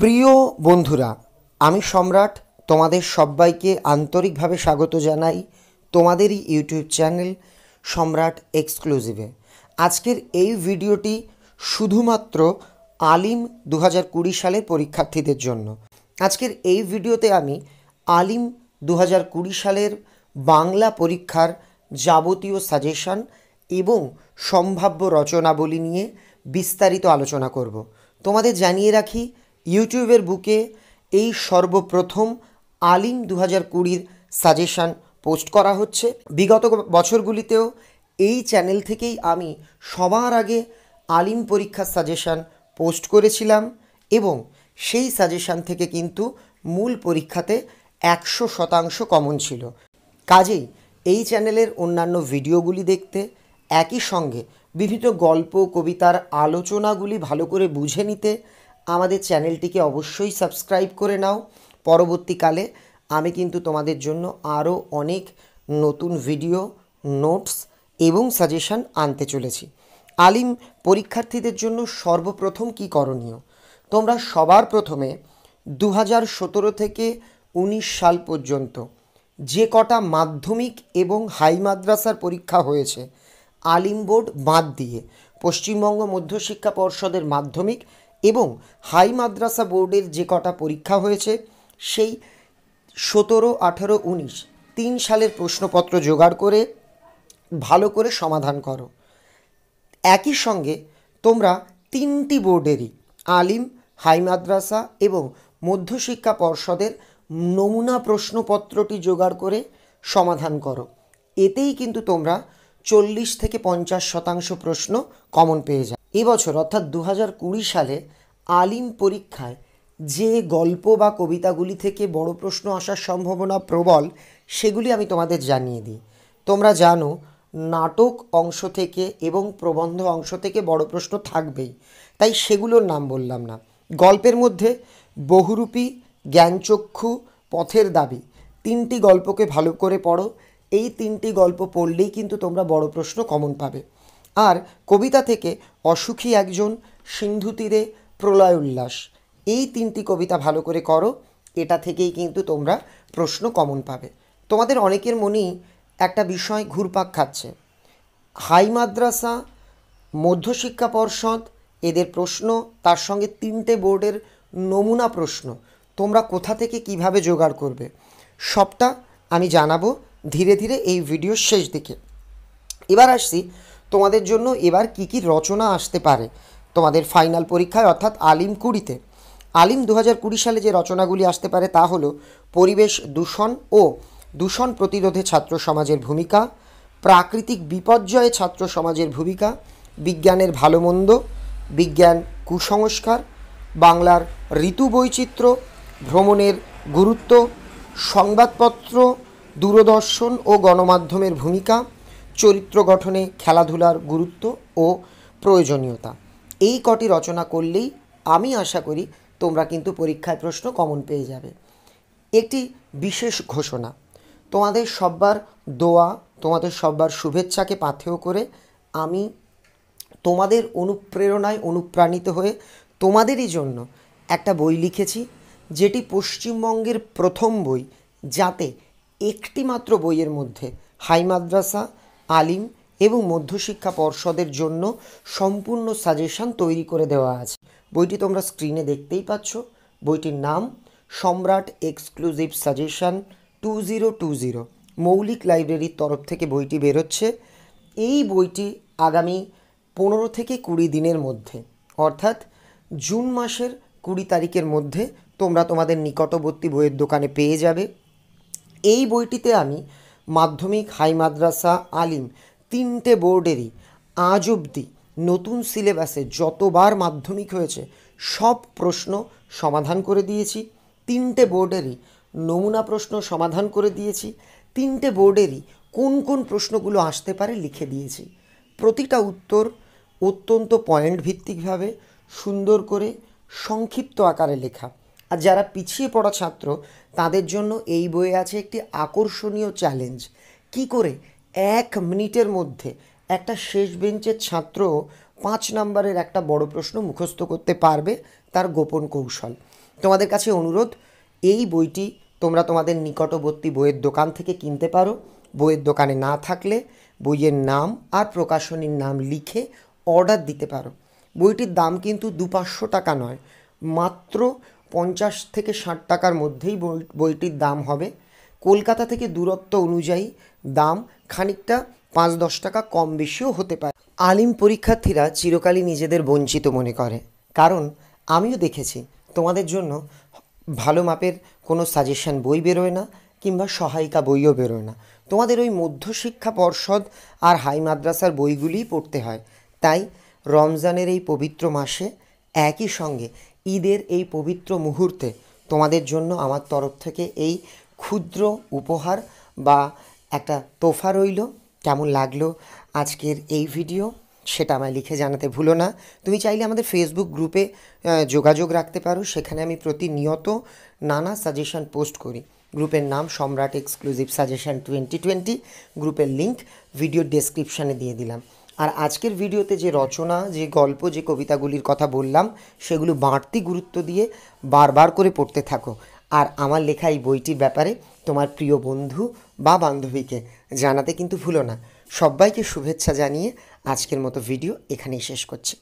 প্রিয় বন্ধুরা আমি সম্রাট তোমাদের সবাইকে আন্তরিকভাবে স্বাগত জানাই তোমাদেরই ইউটিউব চ্যানেল সম্রাট এক্সক্লুসিভে আজকের এই ভিডিওটি শুধুমাত্র আলিম দু হাজার কুড়ি সালের পরীক্ষার্থীদের জন্য আজকের এই ভিডিওতে আমি আলিম দু হাজার কুড়ি সালের বাংলা পরীক্ষার যাবতীয় সাজেশান এবং সম্ভাব্য রচনাবলী নিয়ে বিস্তারিত আলোচনা করব তোমাদের জানিয়ে রাখি ইউটিউবের বুকে এই সর্বপ্রথম আলিম দু হাজার কুড়ির সাজেশান পোস্ট করা হচ্ছে বিগত বছরগুলিতেও এই চ্যানেল থেকেই আমি সবার আগে আলিম পরীক্ষার সাজেশান পোস্ট করেছিলাম এবং সেই সাজেশান থেকে কিন্তু মূল পরীক্ষাতে একশো শতাংশ কমন ছিল কাজেই এই চ্যানেলের অন্যান্য ভিডিওগুলি দেখতে একই সঙ্গে বিভিন্ন গল্প কবিতার আলোচনাগুলি ভালো করে বুঝে নিতে আমাদের চ্যানেলটিকে অবশ্যই সাবস্ক্রাইব করে নাও পরবর্তীকালে আমি কিন্তু তোমাদের জন্য আরও অনেক নতুন ভিডিও নোটস এবং সাজেশান আনতে চলেছি আলিম পরীক্ষার্থীদের জন্য সর্বপ্রথম কি করণীয় তোমরা সবার প্রথমে দু থেকে ১৯ সাল পর্যন্ত যে কটা মাধ্যমিক এবং হাই মাদ্রাসার পরীক্ষা হয়েছে আলিম বোর্ড বাদ দিয়ে পশ্চিমবঙ্গ মধ্যশিক্ষা পর্ষদের মাধ্যমিক এবং হাই মাদ্রাসা বোর্ডের যে কটা পরীক্ষা হয়েছে সেই সতেরো আঠেরো উনিশ তিন সালের প্রশ্নপত্র জোগাড় করে ভালো করে সমাধান করো একই সঙ্গে তোমরা তিনটি বোর্ডেরই আলিম হাই মাদ্রাসা এবং মধ্যশিক্ষা পর্ষদের নমুনা প্রশ্নপত্রটি জোগাড় করে সমাধান করো এতেই কিন্তু তোমরা চল্লিশ থেকে পঞ্চাশ শতাংশ প্রশ্ন কমন পেয়ে যাবে এবছর অর্থাৎ দু হাজার কুড়ি সালে আলিম পরীক্ষায় যে গল্প বা কবিতাগুলি থেকে বড় প্রশ্ন আসার সম্ভাবনা প্রবল সেগুলি আমি তোমাদের জানিয়ে দিই তোমরা জানো নাটক অংশ থেকে এবং প্রবন্ধ অংশ থেকে বড় প্রশ্ন থাকবেই তাই সেগুলোর নাম বললাম না গল্পের মধ্যে বহুরূপী জ্ঞানচক্ষু পথের দাবি তিনটি গল্পকে ভালো করে পড়ো এই তিনটি গল্প পড়লেই কিন্তু তোমরা বড় প্রশ্ন কমন পাবে আর কবিতা থেকে অসুখী একজন সিন্ধু তীরে প্রলয় উল্লাস এই তিনটি কবিতা ভালো করে করো এটা থেকেই কিন্তু তোমরা প্রশ্ন কমন পাবে তোমাদের অনেকের মনেই একটা বিষয় ঘুরপাক খাচ্ছে হাই মাদ্রাসা মধ্যশিক্ষা পর্ষদ এদের প্রশ্ন তার সঙ্গে তিনটে বোর্ডের নমুনা প্রশ্ন তোমরা কোথা থেকে কিভাবে জোগাড় করবে সবটা আমি জানাবো ধীরে ধীরে এই ভিডিও শেষ দিকে এবার আসছি তোমাদের জন্য এবার কি কি রচনা আসতে পারে তোমাদের ফাইনাল পরীক্ষায় অর্থাৎ আলিম কুড়িতে আলিম দু হাজার সালে যে রচনাগুলি আসতে পারে তা হলো পরিবেশ দূষণ ও দূষণ প্রতিরোধে ছাত্র সমাজের ভূমিকা প্রাকৃতিক বিপর্যয়ে ছাত্র সমাজের ভূমিকা বিজ্ঞানের ভালো মন্দ বিজ্ঞান কুসংস্কার বাংলার ঋতু বৈচিত্র্য ভ্রমণের গুরুত্ব সংবাদপত্র দূরদর্শন ও গণমাধ্যমের ভূমিকা চরিত্র গঠনে খেলাধুলার গুরুত্ব ও প্রয়োজনীয়তা এই কটি রচনা করলেই আমি আশা করি তোমরা কিন্তু পরীক্ষায় প্রশ্ন কমন পেয়ে যাবে একটি বিশেষ ঘোষণা তোমাদের সব্বার দোয়া তোমাদের সব্বার শুভেচ্ছাকে পাথেয় করে আমি তোমাদের অনুপ্রেরণায় অনুপ্রাণিত হয়ে তোমাদেরই জন্য একটা বই লিখেছি যেটি পশ্চিমবঙ্গের প্রথম বই যাতে একটি মাত্র বইয়ের মধ্যে হাই মাদ্রাসা আলিম এবং মধ্যশিক্ষা পর্ষদের জন্য সম্পূর্ণ সাজেশন তৈরি করে দেওয়া আছে বইটি তোমরা স্ক্রিনে দেখতেই পাচ্ছ বইটির নাম Samrat exclusive suggestion two zero two zero Moulik লাইব্রেরির তরফ থেকে বইটি বেরোচ্ছে এই বইটি আগামী পনেরো থেকে কুড়ি দিনের মধ্যে অর্থাৎ জুন মাসের কুড়ি তারিখের মধ্যে তোমরা তোমাদের নিকটবর্তী বইয়ের দোকানে পেয়ে যাবে এই বইটিতে আমি মাধ্যমিক হাই মাদ্রাসা আলিম তিনটে বোর্ডেরই আজ অবধি নতুন সিলেবাসে যতবার মাধ্যমিক হয়েছে সব প্রশ্ন সমাধান করে দিয়েছি তিনটে বোর্ডেরই নমুনা প্রশ্ন সমাধান করে দিয়েছি তিনটে বোর্ডেরই কোন কোন প্রশ্নগুলো আসতে পারে লিখে দিয়েছি প্রতিটা উত্তর অত্যন্ত পয়েন্ট ভিত্তিকভাবে সুন্দর করে সংক্ষিপ্ত আকারে লেখা আর যারা পিছিয়ে পড়া ছাত্র তাদের জন্য এই বইয়ে আছে একটি আকর্ষণীয় চ্যালেঞ্জ কি করে এক মিনিটের মধ্যে একটা শেষ বেঞ্চের ছাত্র পাঁচ নম্বরের একটা বড় প্রশ্ন মুখস্থ করতে পারবে তার গোপন কৌশল তোমাদের কাছে অনুরোধ এই বইটি তোমরা তোমাদের নিকটবর্তী বইয়ের দোকান থেকে কিনতে পারো বইয়ের দোকানে না থাকলে বইয়ের নাম আর প্রকাশনীর নাম লিখে অর্ডার দিতে পারো বইটির দাম কিন্তু দু পাঁচশো টাকা নয় মাত্র পঞ্চাশ থেকে ষাট টাকার মধ্যেই বইটির দাম হবে কলকাতা থেকে দূরত্ব অনুযায়ী দাম খানিকটা পাঁচ দশ টাকা কম বেশিও হতে পারে আলিম পরীক্ষার্থীরা চিরকালই নিজেদের বঞ্চিত মনে করে কারণ আমিও দেখেছি তোমাদের জন্য ভালো মাপের কোনো সাজেশন বই বেরোয় না কিংবা সহায়িকা বইও বেরোয় না তোমাদের ওই মধ্যশিক্ষা পর্ষদ আর হাই মাদ্রাসার বইগুলিই পড়তে হয় তাই রমজানের এই পবিত্র মাসে একই সঙ্গে ঈদের এই পবিত্র মুহূর্তে তোমাদের জন্য আমার তরফ থেকে এই ক্ষুদ্র উপহার বা একটা তোফা রইল কেমন লাগলো আজকের এই ভিডিও সেটা আমায় লিখে জানাতে ভুলো না তুমি চাইলে আমাদের ফেসবুক গ্রুপে যোগাযোগ রাখতে পারো সেখানে আমি প্রতিনিয়ত নানা সাজেশন পোস্ট করি গ্রুপের নাম Samrat exclusive suggestion twenty twenty গ্রুপের লিঙ্ক ভিডিও ডেসক্রিপশানে দিয়ে দিলাম আর আজকের ভিডিওতে যে রচনা যে গল্প যে কবিতাগুলির কথা বললাম সেগুলো বাড়তি গুরুত্ব দিয়ে বারবার করে পড়তে থাকো আর আমার লেখা এই বইটির ব্যাপারে তোমার প্রিয় বন্ধু বা বান্ধবীকে জানাতে কিন্তু ভুলো না সবাইকে শুভেচ্ছা জানিয়ে আজকের মতো ভিডিও এখানেই শেষ করছি